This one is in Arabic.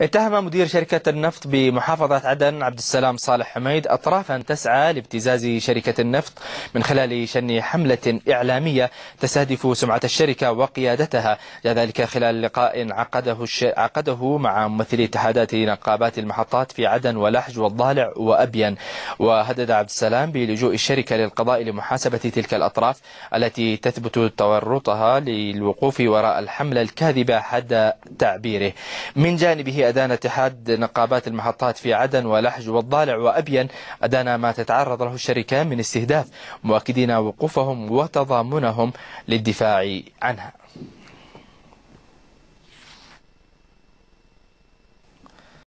اتهم مدير شركة النفط بمحافظة عدن عبد السلام صالح حميد أطرافا تسعى لابتزاز شركة النفط من خلال شن حملة إعلامية تستهدف سمعة الشركة وقيادتها ذلك خلال لقاء عقده الش... عقده مع ممثلي اتحادات نقابات المحطات في عدن ولحج والضالع وأبين وهدد عبد السلام بلجوء الشركة للقضاء لمحاسبة تلك الأطراف التي تثبت تورطها للوقوف وراء الحملة الكاذبة حد تعبيره من جانبه أدان اتحاد نقابات المحطات في عدن ولحج والضالع وأبين أدان ما تتعرض له الشركة من استهداف مؤكدين وقوفهم وتضامنهم للدفاع عنها